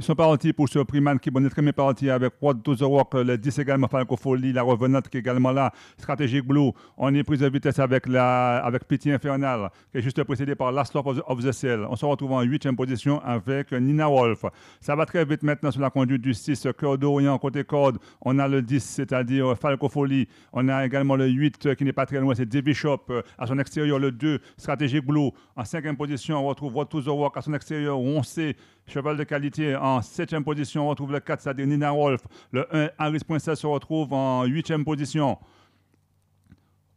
Ils sont partis pour ce Priman qui est très bien avec Rod to the Rock, euh, le 10 également Folie, la Revenante qui est également là, Strategic Blue. On est prise de vitesse avec, la, avec Pity Infernal, qui est juste précédé par Last Lock of the Cell. On se retrouve en 8 position avec Nina Wolf. Ça va très vite maintenant sur la conduite du 6, Cœur d'Orient, côté corde. On a le 10, c'est-à-dire Falcofolie. On a également le 8 euh, qui n'est pas très loin, c'est Bishop. Euh, à son extérieur, le 2, Strategic Blue. En 5 position, on retrouve Rod to the Rock. À son extérieur, on sait cheval de qualité en 7 position. retrouve le 4, cest à Nina Wolf. Le 1, Harris Princesse se retrouve en 8e position.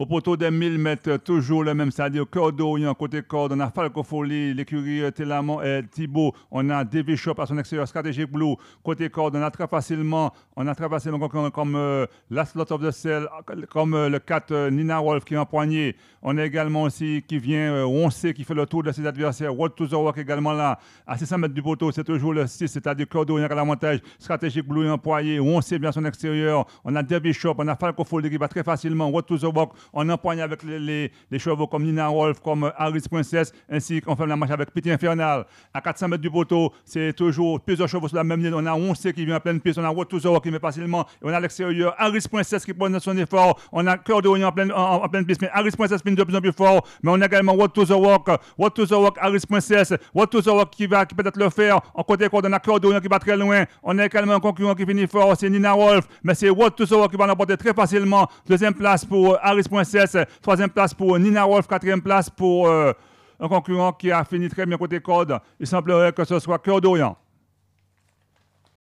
Au poteau des 1000 mètres, toujours le même, c'est-à-dire un côté Corde, on a Falco folie l'écurie euh, et Thibault, on a Debbie Shop à son extérieur, Stratégique Blue, côté Corde, on a très facilement, on a très facilement comme, comme euh, Last of the Cell, comme euh, le 4 Nina Wolf qui est empoigné. On a également aussi qui vient, on sait, qui fait le tour de ses adversaires, World to the Rock également là, à 600 mètres du poteau, c'est toujours le 6, c'est-à-dire Cordoyan qui a l'avantage, Stratégique Blue est empoigné, on sait bien son extérieur, on a Debbie Shop, on a Falco qui va très facilement, World to the Rock, on empoigne avec les, chevaux comme Nina Wolf, comme Harris Princess, ainsi qu'on fait la marche avec Petit Infernal. À 400 mètres du poteau, c'est toujours plusieurs chevaux sur la même ligne. On a Oncé qui vient en pleine piste, on a Rotouzor qui met facilement, et on a l'extérieur Harris Princess qui prend son effort, on a Cœur de Oignon en pleine, en, pleine piste, mais Harris Princess spin de plus en plus fort, mais on a également What to the Walk, What to the Walk, Harris Princess, What to the Walk qui va qui peut-être le faire. En côté court, on a Cœur de Oignon qui va très loin, on a également un concurrent qui finit fort, c'est Nina Wolf, mais c'est What to the Walk qui va l'emporter très facilement. Deuxième place pour Harris 3 troisième place pour Nina Wolf, quatrième place pour euh, un concurrent qui a fini très bien côté code. Il semblerait que ce soit Cœur d'Orient.